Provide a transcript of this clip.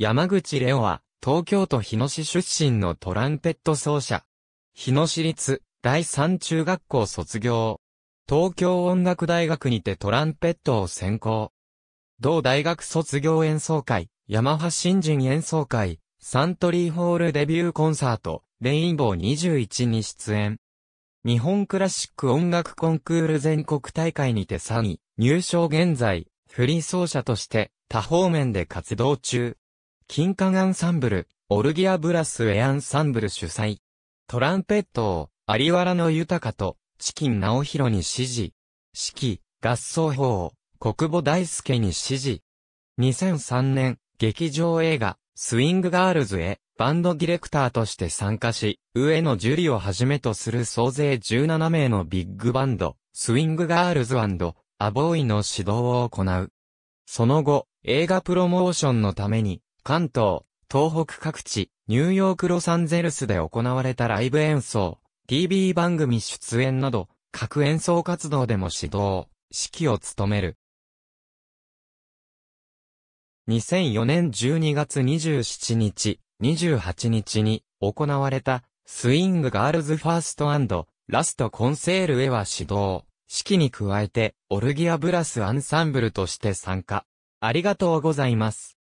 山口レオは、東京都日野市出身のトランペット奏者。日野市立、第三中学校卒業。東京音楽大学にてトランペットを専攻。同大学卒業演奏会、ヤマハ新人演奏会、サントリーホールデビューコンサート、レインボー21に出演。日本クラシック音楽コンクール全国大会にて3位、入賞現在、フリー奏者として、多方面で活動中。金管アンサンブル、オルギアブラスエアンサンブル主催。トランペットを、有原の豊と、チキン直弘に指示。指揮、合奏法を、国母大輔に指示。2003年、劇場映画、スイングガールズへ、バンドディレクターとして参加し、上野樹里をはじめとする総勢17名のビッグバンド、スイングガールズアボーイの指導を行う。その後、映画プロモーションのために、関東、東北各地、ニューヨークロサンゼルスで行われたライブ演奏、TV 番組出演など、各演奏活動でも指導、指揮を務める。2004年12月27日、28日に行われた、スイングガールズファーストラストコンセールへは指導、指揮に加えて、オルギアブラスアンサンブルとして参加。ありがとうございます。